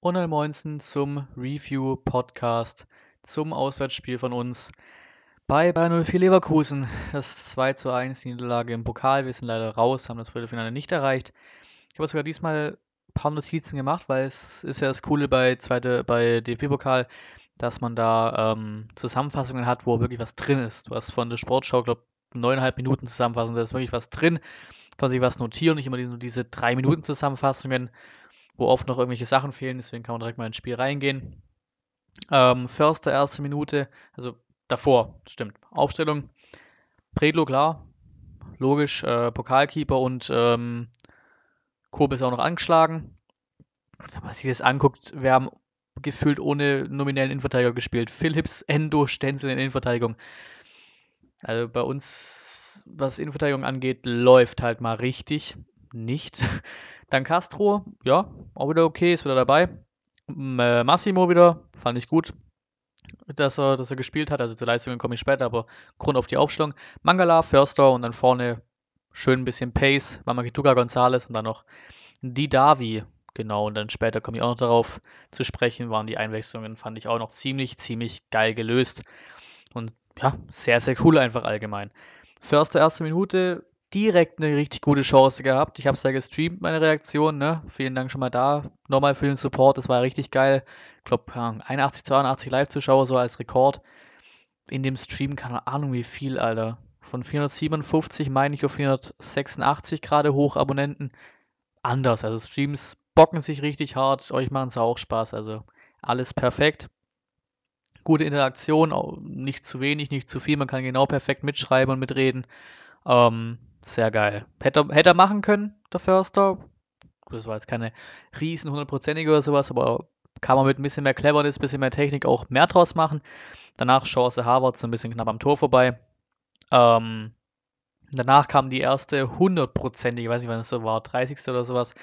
und Al Moinsen zum Review-Podcast zum Auswärtsspiel von uns bei Bayern 04 Leverkusen. Das 2 zu 1 Niederlage im Pokal. Wir sind leider raus, haben das Viertelfinale nicht erreicht. Ich habe sogar diesmal ein paar Notizen gemacht, weil es ist ja das Coole bei, zweite, bei DFB-Pokal, dass man da ähm, Zusammenfassungen hat, wo wirklich was drin ist. Du hast von der Sportschau, glaube neuneinhalb Minuten Zusammenfassung, da ist wirklich was drin. Kann sich was notieren, nicht immer diese drei Minuten Zusammenfassungen wo oft noch irgendwelche Sachen fehlen, deswegen kann man direkt mal ins Spiel reingehen. Ähm, Förster erste Minute, also davor, stimmt. Aufstellung. Predlo, klar, logisch, äh, Pokalkeeper und ähm, Kobe ist auch noch angeschlagen. Wenn man sich das anguckt, wir haben gefühlt ohne nominellen Innenverteidiger gespielt. Philips, Endo, Stenzel in Innenverteidigung. Also bei uns, was Innenverteidigung angeht, läuft halt mal richtig nicht. Dann Castro, ja, auch wieder okay, ist wieder dabei. Äh, Massimo wieder, fand ich gut, dass er, dass er gespielt hat. Also zu Leistungen komme ich später, aber Grund auf die Aufstellung. Mangala, Förster und dann vorne schön ein bisschen Pace, Mamakituka Gonzales und dann noch Didavi. Genau, und dann später komme ich auch noch darauf zu sprechen, waren die Einwechslungen, fand ich auch noch ziemlich, ziemlich geil gelöst. Und ja, sehr, sehr cool einfach allgemein. Förster erste Minute, direkt eine richtig gute Chance gehabt. Ich habe es ja gestreamt, meine Reaktion. Ne? Vielen Dank schon mal da. Nochmal für den Support, das war ja richtig geil. Ich glaube, 81, 82 Live-Zuschauer, so als Rekord. In dem Stream, keine Ahnung wie viel, Alter. Von 457 meine ich auf 486 gerade hoch Abonnenten. Anders, also Streams bocken sich richtig hart, euch machen es auch Spaß, also alles perfekt. Gute Interaktion, nicht zu wenig, nicht zu viel, man kann genau perfekt mitschreiben und mitreden. Ähm, sehr geil. Hätte, hätte er machen können, der Förster. Das war jetzt keine riesen hundertprozentige oder sowas, aber kann man mit ein bisschen mehr Cleverness, ein bisschen mehr Technik auch mehr draus machen. Danach Chance Harvard so ein bisschen knapp am Tor vorbei. Ähm, danach kam die erste hundertprozentige, ich weiß nicht, wann es so war, 30. oder sowas,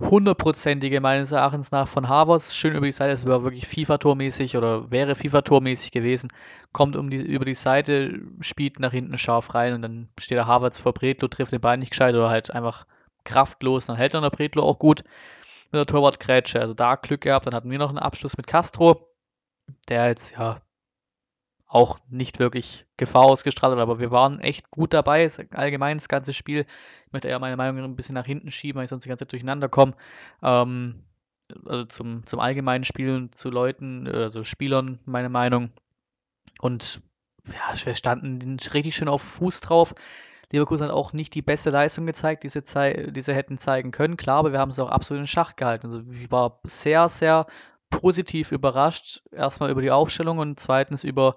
hundertprozentige meines Erachtens nach von Harvards. Schön über die Seite, es war wirklich FIFA-Tormäßig oder wäre FIFA-Tormäßig gewesen. Kommt um die, über die Seite, spielt nach hinten scharf rein und dann steht der Harvards vor Bretlo, trifft den Ball nicht gescheit oder halt einfach kraftlos. Dann hält dann der Bretlo auch gut mit der Torwartgrätsche. Also da Glück gehabt. Dann hatten wir noch einen Abschluss mit Castro, der jetzt ja auch nicht wirklich Gefahr ausgestrahlt hat, aber wir waren echt gut dabei. allgemein das ganze Spiel. Ich möchte eher meine Meinung ein bisschen nach hinten schieben, weil ich sonst die ganze Zeit durcheinander komme. Ähm, also zum, zum allgemeinen Spielen zu Leuten, also Spielern, meine Meinung. Und ja, wir standen richtig schön auf Fuß drauf. Leverkusen hat auch nicht die beste Leistung gezeigt, die sie, die sie hätten zeigen können. Klar, aber wir haben es auch absolut in Schach gehalten. Also ich war sehr, sehr positiv überrascht. Erstmal über die Aufstellung und zweitens über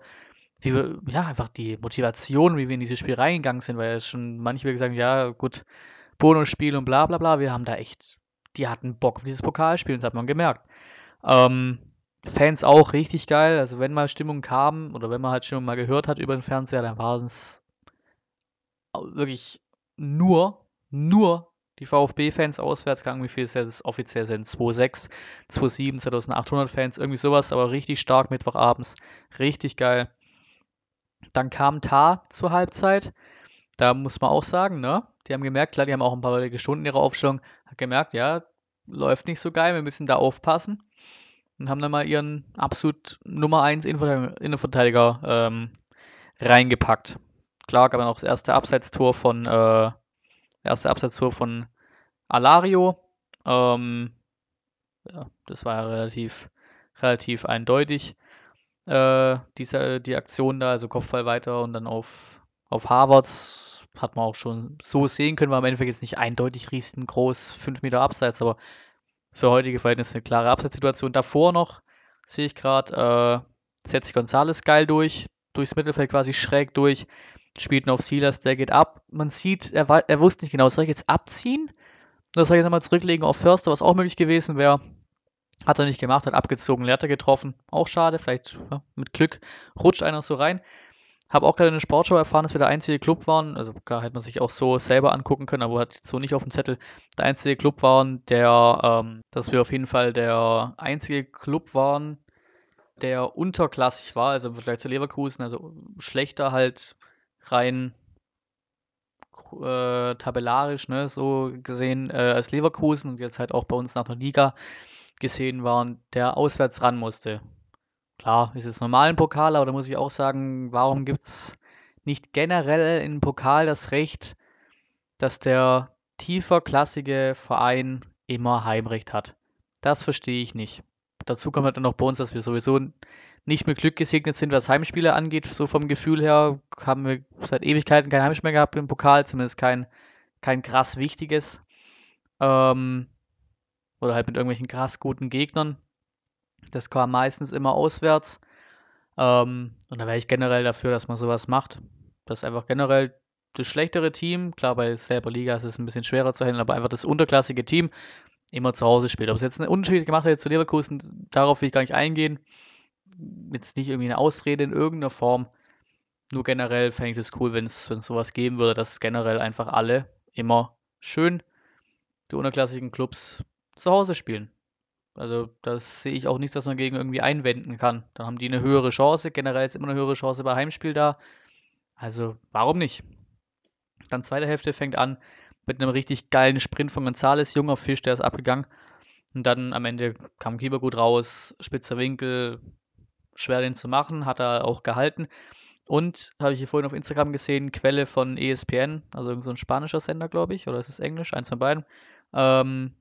wie wir, ja, einfach die Motivation, wie wir in dieses Spiel reingegangen sind, weil schon manche gesagt sagen, ja, gut, Bonusspiel und bla bla bla, wir haben da echt, die hatten Bock auf dieses Pokalspiel, das hat man gemerkt. Ähm, Fans auch richtig geil, also wenn mal Stimmung kam oder wenn man halt Stimmung mal gehört hat über den Fernseher, dann waren es wirklich nur, nur die VfB-Fans auswärts gegangen, wie viel es jetzt offiziell sind, 2,6, 2,7, 2.800 Fans, irgendwie sowas, aber richtig stark Mittwochabends, richtig geil. Dann kam Tar zur Halbzeit. Da muss man auch sagen, ne? Die haben gemerkt, klar, die haben auch ein paar Leute geschunden in ihrer Aufstellung, hat gemerkt, ja, läuft nicht so geil, wir müssen da aufpassen. Und haben dann mal ihren absolut Nummer 1 Innenverteidiger ähm, reingepackt. Klar gab dann auch das erste Abseitstor von äh, erste Abseitstor von Alario. Ähm, ja, das war ja relativ, relativ eindeutig äh, diese, die Aktion da, also Kopfball weiter und dann auf, auf Harvards hat man auch schon so sehen können, war am Endeffekt jetzt nicht eindeutig riesengroß, 5 Meter abseits, aber für heutige Verhältnisse eine klare Abseitssituation. Davor noch, sehe ich gerade, äh, setzt sich Gonzales geil durch, durchs Mittelfeld quasi schräg durch, spielt auf Silas, der geht ab. Man sieht, er, er wusste nicht genau, soll ich jetzt abziehen? Oder soll ich jetzt nochmal zurücklegen auf Förster, was auch möglich gewesen wäre? Hat er nicht gemacht, hat abgezogen, Lehrte getroffen. Auch schade, vielleicht ja, mit Glück rutscht einer so rein. Habe auch gerade in der Sportshow erfahren, dass wir der einzige Club waren, also klar hätte man sich auch so selber angucken können, aber hat so nicht auf dem Zettel, der einzige Club waren, der, ähm, dass wir auf jeden Fall der einzige Club waren, der unterklassig war, also im Vergleich zu Leverkusen, also schlechter halt rein äh, tabellarisch, ne, so gesehen äh, als Leverkusen und jetzt halt auch bei uns nach der Liga gesehen waren, der auswärts ran musste. Klar, ist jetzt normalen Pokal, aber da muss ich auch sagen, warum gibt es nicht generell im Pokal das Recht, dass der tieferklassige Verein immer Heimrecht hat? Das verstehe ich nicht. Dazu kommt halt dann noch bei uns, dass wir sowieso nicht mit Glück gesegnet sind, was Heimspiele angeht. So vom Gefühl her haben wir seit Ewigkeiten kein Heimspiel mehr gehabt im Pokal, zumindest kein, kein krass wichtiges. Ähm, oder halt mit irgendwelchen krass guten Gegnern. Das kam meistens immer auswärts. Ähm, und da wäre ich generell dafür, dass man sowas macht. Das ist einfach generell das schlechtere Team. Klar, bei selber Liga ist es ein bisschen schwerer zu handeln, aber einfach das unterklassige Team immer zu Hause spielt. Ob es jetzt einen Unterschied gemacht hat zu Leverkusen, darauf will ich gar nicht eingehen. Jetzt nicht irgendwie eine Ausrede in irgendeiner Form. Nur generell fände ich es cool, wenn es sowas geben würde, dass generell einfach alle immer schön die unterklassigen Clubs zu Hause spielen. Also das sehe ich auch nicht, dass man gegen irgendwie einwenden kann. Dann haben die eine mhm. höhere Chance, generell ist immer eine höhere Chance bei Heimspiel da. Also warum nicht? Dann zweite Hälfte fängt an mit einem richtig geilen Sprint von Gonzales, junger Fisch, der ist abgegangen. Und dann am Ende kam Kieber gut raus, spitzer Winkel, schwer den zu machen, hat er auch gehalten. Und habe ich hier vorhin auf Instagram gesehen, Quelle von ESPN, also irgend so ein spanischer Sender, glaube ich, oder ist es Englisch, eins von beiden. Ähm,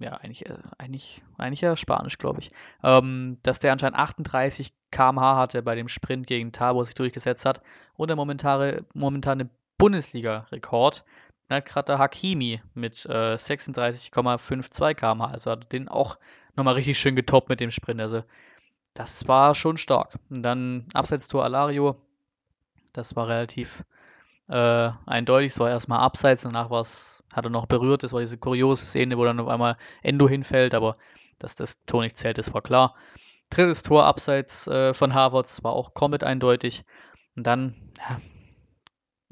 ja, eigentlich, äh, eigentlich, eigentlich ja Spanisch, glaube ich, ähm, dass der anscheinend 38 km/h hatte bei dem Sprint gegen Tabor sich durchgesetzt hat und der momentane, momentane Bundesliga-Rekord. Dann hat gerade der Hakimi mit äh, 36,52 km/h, also hat den auch nochmal richtig schön getoppt mit dem Sprint. Also das war schon stark. Und dann Abseits-Tor Alario, das war relativ äh, eindeutig, es war erstmal abseits, danach war's, hat er noch berührt, das war diese kuriose Szene, wo dann auf einmal Endo hinfällt, aber dass das Tor nicht zählt, das war klar. Drittes Tor abseits äh, von Harvards war auch komplett eindeutig. Und dann, ja,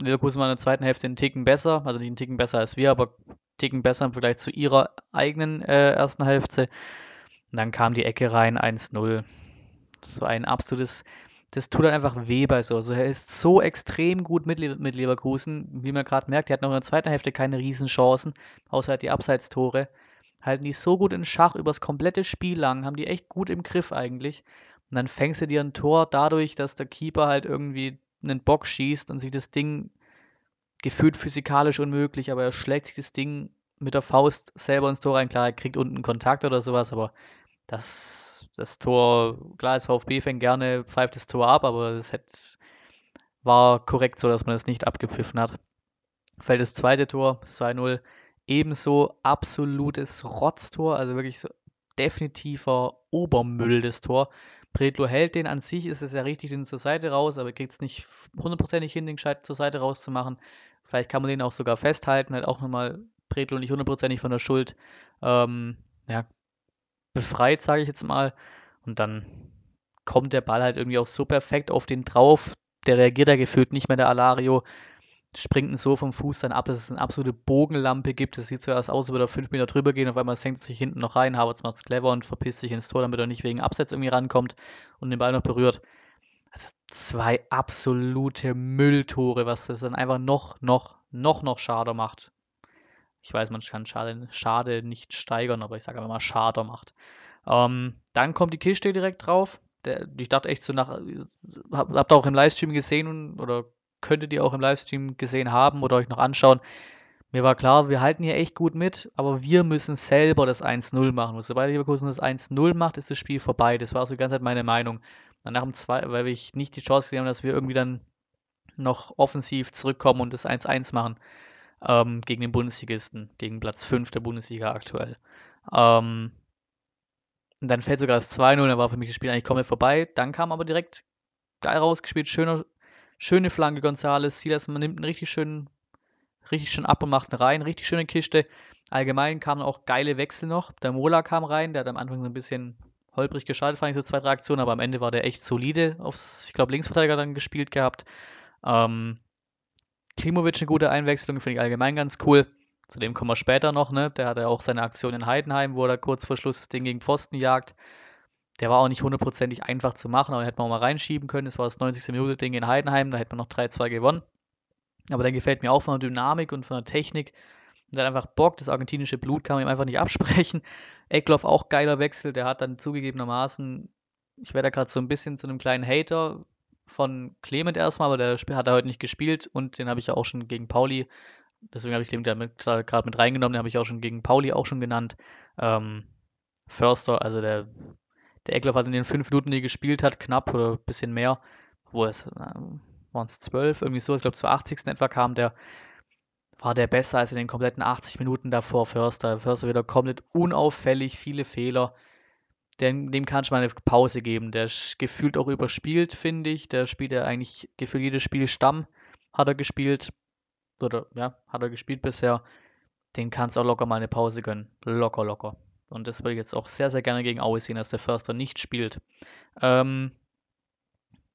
Leverkusen war in der zweiten Hälfte einen Ticken besser, also nicht einen Ticken besser als wir, aber einen Ticken besser im Vergleich zu ihrer eigenen äh, ersten Hälfte. Und dann kam die Ecke rein, 1-0. Das war ein absolutes das tut dann einfach weh bei so. Also er ist so extrem gut mit, Le mit Leverkusen, wie man gerade merkt. Er hat noch in der zweiten Hälfte keine Riesenchancen, außer halt die Abseitstore. Halten die so gut in Schach übers komplette Spiel lang, haben die echt gut im Griff eigentlich. Und dann fängst du dir ein Tor dadurch, dass der Keeper halt irgendwie einen Bock schießt und sich das Ding gefühlt physikalisch unmöglich, aber er schlägt sich das Ding mit der Faust selber ins Tor rein. Klar, er kriegt unten Kontakt oder sowas, aber das das Tor, klar, als VfB fan gerne, pfeift das Tor ab, aber es war korrekt so, dass man das nicht abgepfiffen hat. Fällt das zweite Tor, 2-0, ebenso absolutes Rotztor, also wirklich so definitiver Obermüll des Tor. Predlo hält den an sich, ist es ja richtig, den zur Seite raus, aber kriegt es nicht hundertprozentig hin, den Scheit zur Seite rauszumachen. Vielleicht kann man den auch sogar festhalten, halt auch nochmal Predlo nicht hundertprozentig von der Schuld. Ähm, ja, befreit, sage ich jetzt mal. Und dann kommt der Ball halt irgendwie auch so perfekt auf den drauf. Der reagiert da gefühlt nicht mehr, der Alario. Springt ihn so vom Fuß dann ab, dass es eine absolute Bogenlampe gibt. Das sieht zuerst aus, als würde er fünf Meter drüber gehen. Auf einmal senkt es sich hinten noch rein. Havertz macht es clever und verpisst sich ins Tor, damit er nicht wegen Absatz irgendwie rankommt und den Ball noch berührt. Also zwei absolute Mülltore, was das dann einfach noch, noch, noch, noch schader macht. Ich weiß, man kann Schade, Schade nicht steigern, aber ich sage einfach mal Schader macht. Ähm, dann kommt die Kiste direkt drauf. Der, ich dachte echt so nach, hab, habt ihr auch im Livestream gesehen oder könntet ihr auch im Livestream gesehen haben oder euch noch anschauen. Mir war klar, wir halten hier echt gut mit, aber wir müssen selber das 1-0 machen. Und sobald Leverkusen das 1-0 macht, ist das Spiel vorbei. Das war so die ganze Zeit meine Meinung. Danach im zwei, weil ich nicht die Chance gesehen habe, dass wir irgendwie dann noch offensiv zurückkommen und das 1-1 machen ähm, gegen den Bundesligisten, gegen Platz 5 der Bundesliga aktuell. Ähm, und dann fällt sogar das 2-0, dann war für mich das Spiel eigentlich komplett vorbei. Dann kam aber direkt geil rausgespielt, schöne, schöne Flanke Gonzales. Silas man nimmt einen richtig schönen, richtig schön ab und macht einen rein, richtig schöne Kiste. Allgemein kamen auch geile Wechsel noch. Der Mola kam rein, der hat am Anfang so ein bisschen holprig geschaltet, fand ich so zwei, drei Aktionen, aber am Ende war der echt solide aufs, ich glaube, Linksverteidiger dann gespielt gehabt. Ähm, Klimovic eine gute Einwechslung, finde ich allgemein ganz cool. Zu dem kommen wir später noch, ne? Der hatte auch seine Aktion in Heidenheim, wo er kurz vor Schluss das Ding gegen Pfosten jagt. Der war auch nicht hundertprozentig einfach zu machen, aber den hätte man auch mal reinschieben können. Das war das 90. Minute Ding in Heidenheim, da hätte man noch 3-2 gewonnen. Aber der gefällt mir auch von der Dynamik und von der Technik. Der hat einfach Bock, das argentinische Blut kann man ihm einfach nicht absprechen. Eckloff auch geiler Wechsel, der hat dann zugegebenermaßen, ich werde da gerade so ein bisschen zu einem kleinen Hater, von Clement erstmal, aber der hat er heute nicht gespielt und den habe ich ja auch schon gegen Pauli, deswegen habe ich Clement ja gerade mit reingenommen, den habe ich auch schon gegen Pauli auch schon genannt. Ähm, Förster, also der, der Eckloff hat in den fünf Minuten, die er gespielt hat, knapp oder ein bisschen mehr, wo es, äh, waren es zwölf, irgendwie so, ich glaube zur 80. etwa kam der, war der besser als in den kompletten 80 Minuten davor Förster. Förster wieder komplett unauffällig, viele Fehler. Dem, dem kannst du mal eine Pause geben. Der ist gefühlt auch überspielt, finde ich. Der spielt ja eigentlich gefühlt jedes Spiel Stamm, hat er gespielt. Oder ja, hat er gespielt bisher. Den kannst du auch locker mal eine Pause gönnen. Locker, locker. Und das würde ich jetzt auch sehr, sehr gerne gegen Aue sehen, dass der Förster nicht spielt. Ähm,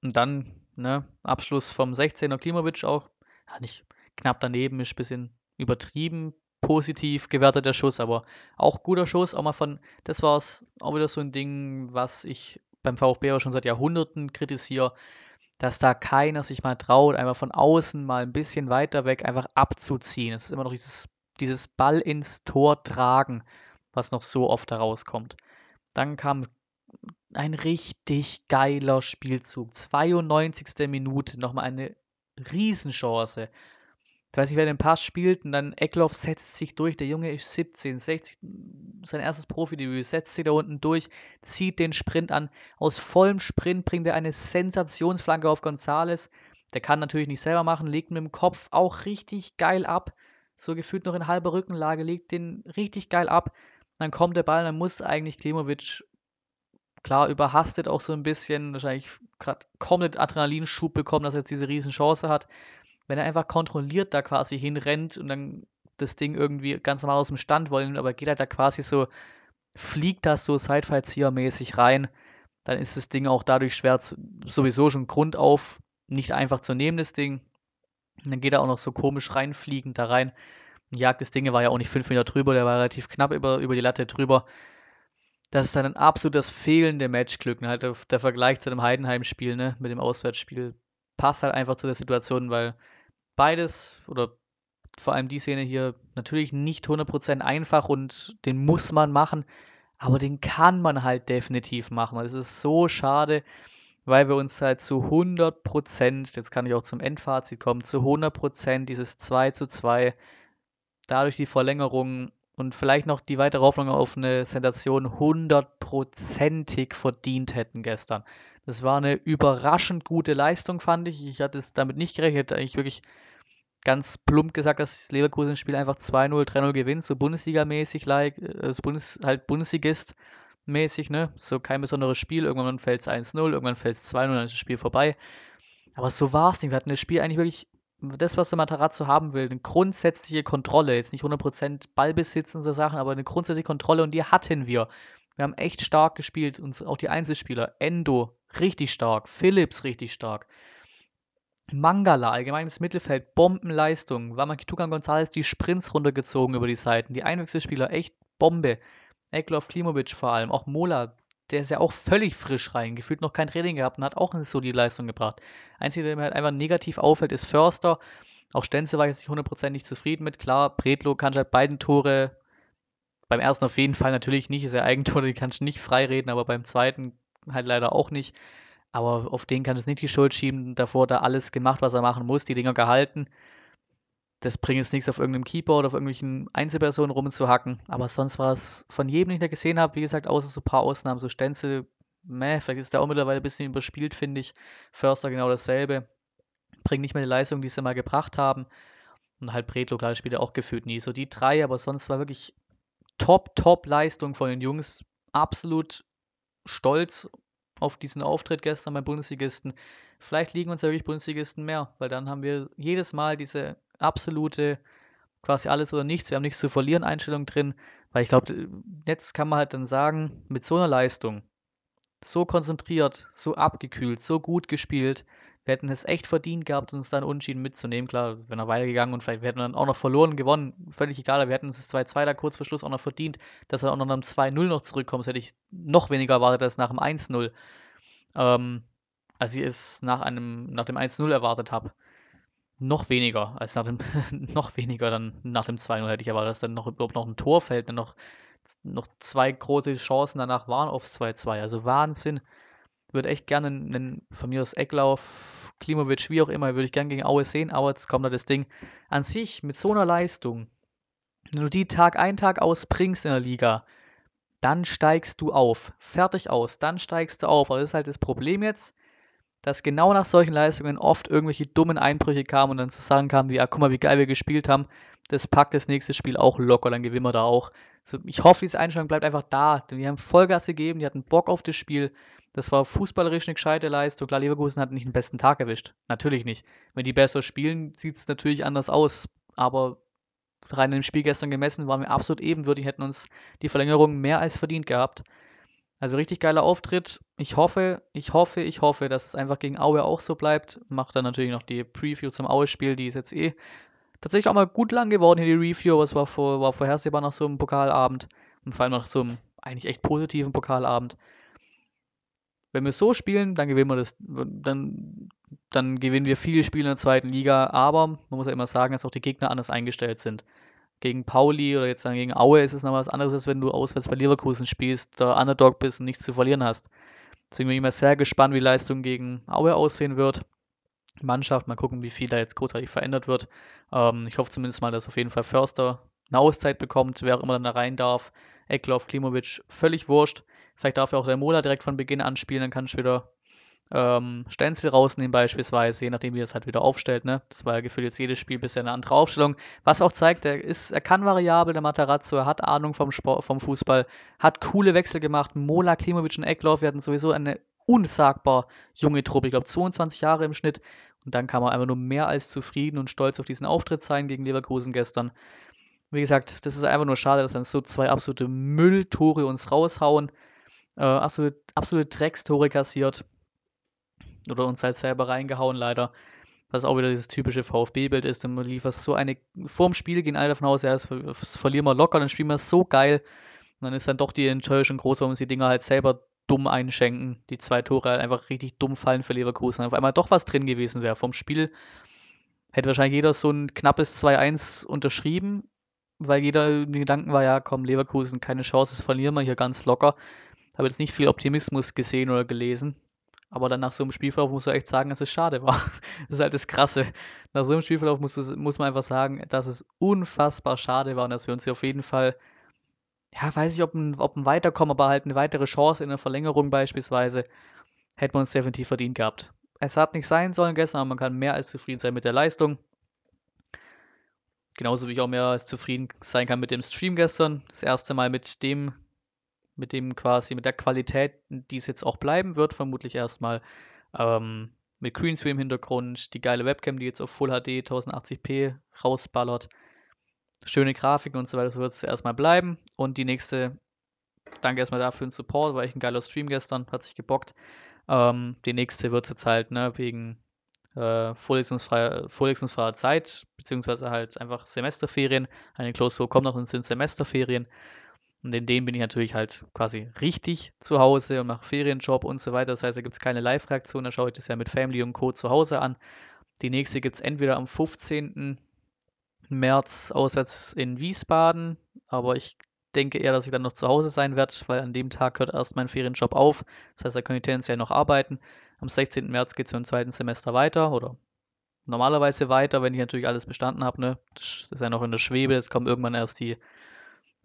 und dann, ne, Abschluss vom 16er Klimovic auch. Ja, nicht knapp daneben, ist ein bisschen übertrieben, positiv gewerteter Schuss, aber auch guter Schuss, auch mal von, das war es auch wieder so ein Ding, was ich beim VfB auch schon seit Jahrhunderten kritisiere, dass da keiner sich mal traut, einmal von außen mal ein bisschen weiter weg einfach abzuziehen. Es ist immer noch dieses, dieses Ball ins Tor tragen, was noch so oft herauskommt. Dann kam ein richtig geiler Spielzug. 92. Minute, nochmal eine Riesenchance ich weiß nicht, wer den Pass spielt und dann Eckloff setzt sich durch. Der Junge ist 17, 60, sein erstes Profidebüt, setzt sich da unten durch, zieht den Sprint an. Aus vollem Sprint bringt er eine Sensationsflanke auf Gonzales. Der kann natürlich nicht selber machen, legt mit dem Kopf auch richtig geil ab. So gefühlt noch in halber Rückenlage, legt den richtig geil ab. Dann kommt der Ball, dann muss eigentlich Klimovic klar überhastet auch so ein bisschen, wahrscheinlich gerade komplett Adrenalinschub bekommen, dass er jetzt diese Riesenchance hat wenn er einfach kontrolliert da quasi hinrennt und dann das Ding irgendwie ganz normal aus dem Stand wollen, aber geht er da quasi so, fliegt das so sidefight fight zieher mäßig rein, dann ist das Ding auch dadurch schwer, zu, sowieso schon Grund auf, nicht einfach zu nehmen, das Ding. Und dann geht er auch noch so komisch reinfliegend da rein. Jagd des Dinge war ja auch nicht 5 Meter drüber, der war relativ knapp über, über die Latte drüber. Das ist dann ein absolutes fehlende Matchglück. Ne? Halt der, der Vergleich zu dem Heidenheim-Spiel, ne, mit dem Auswärtsspiel, passt halt einfach zu der Situation, weil beides oder vor allem die Szene hier natürlich nicht 100% einfach und den muss man machen, aber den kann man halt definitiv machen. es ist so schade, weil wir uns halt zu 100%, jetzt kann ich auch zum Endfazit kommen, zu 100% dieses 2 zu 2 dadurch die Verlängerung und vielleicht noch die weitere Hoffnung auf eine Sensation hundertprozentig verdient hätten gestern. Das war eine überraschend gute Leistung, fand ich. Ich hatte es damit nicht gerechnet. Eigentlich wirklich ganz plump gesagt, dass Leverkusen das Spiel einfach 2-0, 3-0 gewinnt, so Bundesliga-mäßig, like, äh, also Bundes, halt Bundesligist-mäßig, ne? So kein besonderes Spiel. Irgendwann fällt es 1-0, irgendwann fällt es 2-0, dann ist das Spiel vorbei. Aber so war es nicht. Wir hatten das Spiel eigentlich wirklich das, was der Matarazzo haben will, eine grundsätzliche Kontrolle. Jetzt nicht 100% Ballbesitz und so Sachen, aber eine grundsätzliche Kontrolle und die hatten wir. Wir haben echt stark gespielt und auch die Einzelspieler. Endo, richtig stark. Phillips, richtig stark. Mangala, allgemeines Mittelfeld, Bombenleistung. Wamakitukan Gonzalez, die Sprints runtergezogen über die Seiten. Die Einwechselspieler, echt Bombe. Eklov Klimovic vor allem, auch Mola, der ist ja auch völlig frisch rein, gefühlt noch kein Training gehabt und hat auch eine solide Leistung gebracht. Einzige, der mir halt einfach negativ auffällt, ist Förster. Auch Stenze war jetzt nicht hundertprozentig zufrieden mit. Klar, Bredlo kann halt beiden Tore, beim ersten auf jeden Fall natürlich nicht, ist ja Eigentore, die kannst du nicht freireden, aber beim zweiten halt leider auch nicht. Aber auf den kann es nicht die Schuld schieben. Davor da alles gemacht, was er machen muss, die Dinger gehalten das bringt jetzt nichts, auf irgendeinem Keyboard, auf irgendwelchen Einzelpersonen rumzuhacken. Aber sonst war es von jedem, den ich da gesehen habe, wie gesagt, außer so ein paar Ausnahmen. So Stenzel, meh, vielleicht ist der auch mittlerweile ein bisschen überspielt, finde ich. Förster genau dasselbe. Bringt nicht mehr die Leistung, die sie mal gebracht haben. Und halt Bredlo, klar, spielt er auch gefühlt nie. So die drei, aber sonst war wirklich top, top Leistung von den Jungs. Absolut stolz auf diesen Auftritt gestern beim Bundesligisten. Vielleicht liegen uns ja wirklich Bundesligisten mehr, weil dann haben wir jedes Mal diese absolute quasi alles oder nichts, wir haben nichts zu verlieren Einstellung drin, weil ich glaube, jetzt kann man halt dann sagen, mit so einer Leistung, so konzentriert, so abgekühlt, so gut gespielt, wir hätten es echt verdient gehabt, uns dann Unschieden mitzunehmen. Klar, wenn er weitergegangen und vielleicht wir hätten dann auch noch verloren, gewonnen, völlig egal, wir hätten es 2-2 da kurz vor Schluss auch noch verdient, dass er auch noch nach dem 2-0 noch zurückkommt, das hätte ich noch weniger erwartet als nach dem 1-0. Ähm, als ich es nach, einem, nach dem 1-0 erwartet habe noch weniger als nach dem, noch weniger dann nach dem 2-0 hätte ich aber, dass dann noch überhaupt noch ein Tor fällt, dann noch, noch zwei große Chancen danach waren aufs 2-2. Also Wahnsinn. Würde echt gerne einen, von mir aus Ecklauf, Klimovic, wie auch immer, würde ich gerne gegen Aue sehen, aber jetzt kommt da das Ding. An sich, mit so einer Leistung, wenn du die Tag ein, Tag aus bringst in der Liga, dann steigst du auf. Fertig aus, dann steigst du auf. Aber das ist halt das Problem jetzt dass genau nach solchen Leistungen oft irgendwelche dummen Einbrüche kamen und dann zu Sachen kamen wie, ah, guck mal, wie geil wir gespielt haben, das packt das nächste Spiel auch locker, dann gewinnen wir da auch. Also ich hoffe, diese Einstellung bleibt einfach da, denn die haben Vollgas gegeben, die hatten Bock auf das Spiel. Das war fußballerisch eine gescheite Leistung. Klar, Leverkusen hat nicht den besten Tag erwischt. Natürlich nicht. Wenn die besser spielen, sieht es natürlich anders aus. Aber rein im Spiel gestern gemessen waren wir absolut ebenwürdig, hätten uns die Verlängerung mehr als verdient gehabt. Also richtig geiler Auftritt. Ich hoffe, ich hoffe, ich hoffe, dass es einfach gegen Aue auch so bleibt. Macht dann natürlich noch die Preview zum Aue-Spiel, die ist jetzt eh tatsächlich auch mal gut lang geworden hier, die Review, aber es war, vor, war vorhersehbar nach so einem Pokalabend und vor allem nach so einem eigentlich echt positiven Pokalabend. Wenn wir so spielen, dann gewinnen wir das, dann, dann gewinnen wir viele Spiele in der zweiten Liga, aber man muss ja immer sagen, dass auch die Gegner anders eingestellt sind gegen Pauli oder jetzt dann gegen Aue ist es noch was anderes, als wenn du auswärts bei Leverkusen spielst, der Underdog bist und nichts zu verlieren hast. Deswegen bin ich mal sehr gespannt, wie die Leistung gegen Aue aussehen wird. Mannschaft, mal gucken, wie viel da jetzt großartig verändert wird. Ähm, ich hoffe zumindest mal, dass auf jeden Fall Förster eine Auszeit bekommt, wer auch immer dann da rein darf. Eckloff, Klimovic, völlig wurscht. Vielleicht darf ja auch der Mola direkt von Beginn an spielen, dann kann ich wieder ähm, Stenzel rausnehmen beispielsweise, je nachdem, wie er es halt wieder aufstellt. Ne? Das war ja gefühlt jetzt jedes Spiel bisher eine andere Aufstellung. Was auch zeigt, er, ist, er kann variabel, der Matarazzo, er hat Ahnung vom, Sport, vom Fußball, hat coole Wechsel gemacht. Mola, Klimovic und Eckloff, wir hatten sowieso eine unsagbar junge Truppe, ich glaube 22 Jahre im Schnitt. Und dann kann man einfach nur mehr als zufrieden und stolz auf diesen Auftritt sein gegen Leverkusen gestern. Wie gesagt, das ist einfach nur schade, dass dann so zwei absolute Mülltore uns raushauen, äh, absolute, absolute Dreckstore kassiert oder uns halt selber reingehauen, leider. Was auch wieder dieses typische VfB-Bild ist. Dann lieferst so eine, vorm Spiel gehen alle davon aus, ja, das, verlieren wir locker, dann spielen wir so geil. Und dann ist dann doch die Enttäuschung groß, weil uns die Dinger halt selber dumm einschenken. Die zwei Tore halt einfach richtig dumm fallen für Leverkusen. Und Auf einmal doch was drin gewesen wäre. Vom Spiel hätte wahrscheinlich jeder so ein knappes 2-1 unterschrieben, weil jeder den Gedanken war, ja komm, Leverkusen, keine Chance, das verlieren wir hier ganz locker. Habe jetzt nicht viel Optimismus gesehen oder gelesen. Aber dann nach so einem Spielverlauf muss du echt sagen, dass es schade war. Das ist halt das Krasse. Nach so einem Spielverlauf muss, muss man einfach sagen, dass es unfassbar schade war und dass wir uns hier auf jeden Fall, ja, weiß ich, ob ein, ob ein Weiterkommen, aber halt eine weitere Chance in der Verlängerung beispielsweise, hätten wir uns definitiv verdient gehabt. Es hat nicht sein sollen gestern, aber man kann mehr als zufrieden sein mit der Leistung. Genauso wie ich auch mehr als zufrieden sein kann mit dem Stream gestern. Das erste Mal mit dem mit dem quasi, mit der Qualität, die es jetzt auch bleiben wird, vermutlich erstmal. Ähm, mit Greenstream im Hintergrund, die geile Webcam, die jetzt auf Full HD 1080p rausballert, schöne Grafiken und so weiter, so wird es erstmal bleiben. Und die nächste, danke erstmal dafür den Support, war echt ein geiler Stream gestern, hat sich gebockt. Ähm, die nächste wird es jetzt halt, ne, wegen äh, vorlesungsfreier, vorlesungsfreier Zeit, beziehungsweise halt einfach Semesterferien. Eine Klausur kommt noch und sind Semesterferien. Und in denen bin ich natürlich halt quasi richtig zu Hause und mache Ferienjob und so weiter. Das heißt, da gibt es keine Live-Reaktion. Da schaue ich das ja mit Family und Co. zu Hause an. Die nächste gibt es entweder am 15. März auswärts in Wiesbaden. Aber ich denke eher, dass ich dann noch zu Hause sein werde, weil an dem Tag hört erst mein Ferienjob auf. Das heißt, da kann ich tendenziell noch arbeiten. Am 16. März geht es im zweiten Semester weiter oder normalerweise weiter, wenn ich natürlich alles bestanden habe. Ne? Das ist ja noch in der Schwebe. Es kommen irgendwann erst die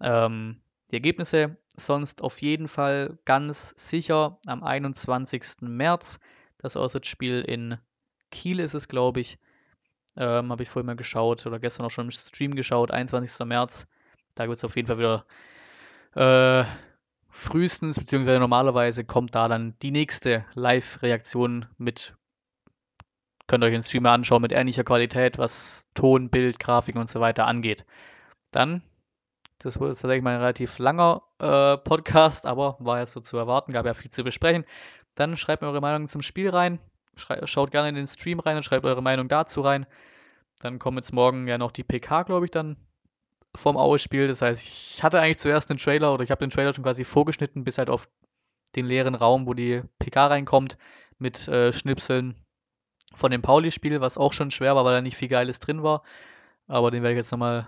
ähm, die Ergebnisse sonst auf jeden Fall ganz sicher am 21. März. Das Auswärtsspiel in Kiel ist es, glaube ich. Ähm, Habe ich vorhin mal geschaut oder gestern auch schon im Stream geschaut. 21. März. Da wird es auf jeden Fall wieder äh, frühestens, beziehungsweise normalerweise kommt da dann die nächste Live-Reaktion mit. Könnt ihr euch den Streamer anschauen mit ähnlicher Qualität, was Ton, Bild, Grafik und so weiter angeht. Dann das wurde tatsächlich mal ein relativ langer äh, Podcast, aber war ja so zu erwarten, gab ja viel zu besprechen. Dann schreibt mir eure Meinung zum Spiel rein. Schrei schaut gerne in den Stream rein und schreibt eure Meinung dazu rein. Dann kommen jetzt morgen ja noch die PK, glaube ich, dann vom Aue-Spiel. Das heißt, ich hatte eigentlich zuerst den Trailer oder ich habe den Trailer schon quasi vorgeschnitten, bis halt auf den leeren Raum, wo die PK reinkommt, mit äh, Schnipseln von dem Pauli-Spiel, was auch schon schwer war, weil da nicht viel Geiles drin war. Aber den werde ich jetzt nochmal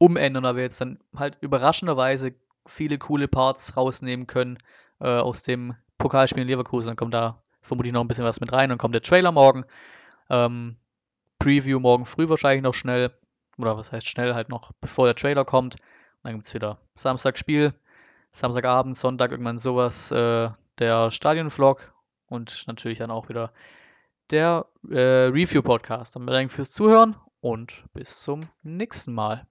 umändern, weil wir jetzt dann halt überraschenderweise viele coole Parts rausnehmen können äh, aus dem Pokalspiel in Leverkusen. Dann kommt da vermutlich noch ein bisschen was mit rein. Dann kommt der Trailer morgen. Ähm, Preview morgen früh wahrscheinlich noch schnell. Oder was heißt schnell, halt noch bevor der Trailer kommt. Und dann gibt es wieder Spiel, Samstagabend, Sonntag, irgendwann sowas. Äh, der Stadionvlog und natürlich dann auch wieder der äh, Review-Podcast. Dann bedanke ich fürs Zuhören und bis zum nächsten Mal.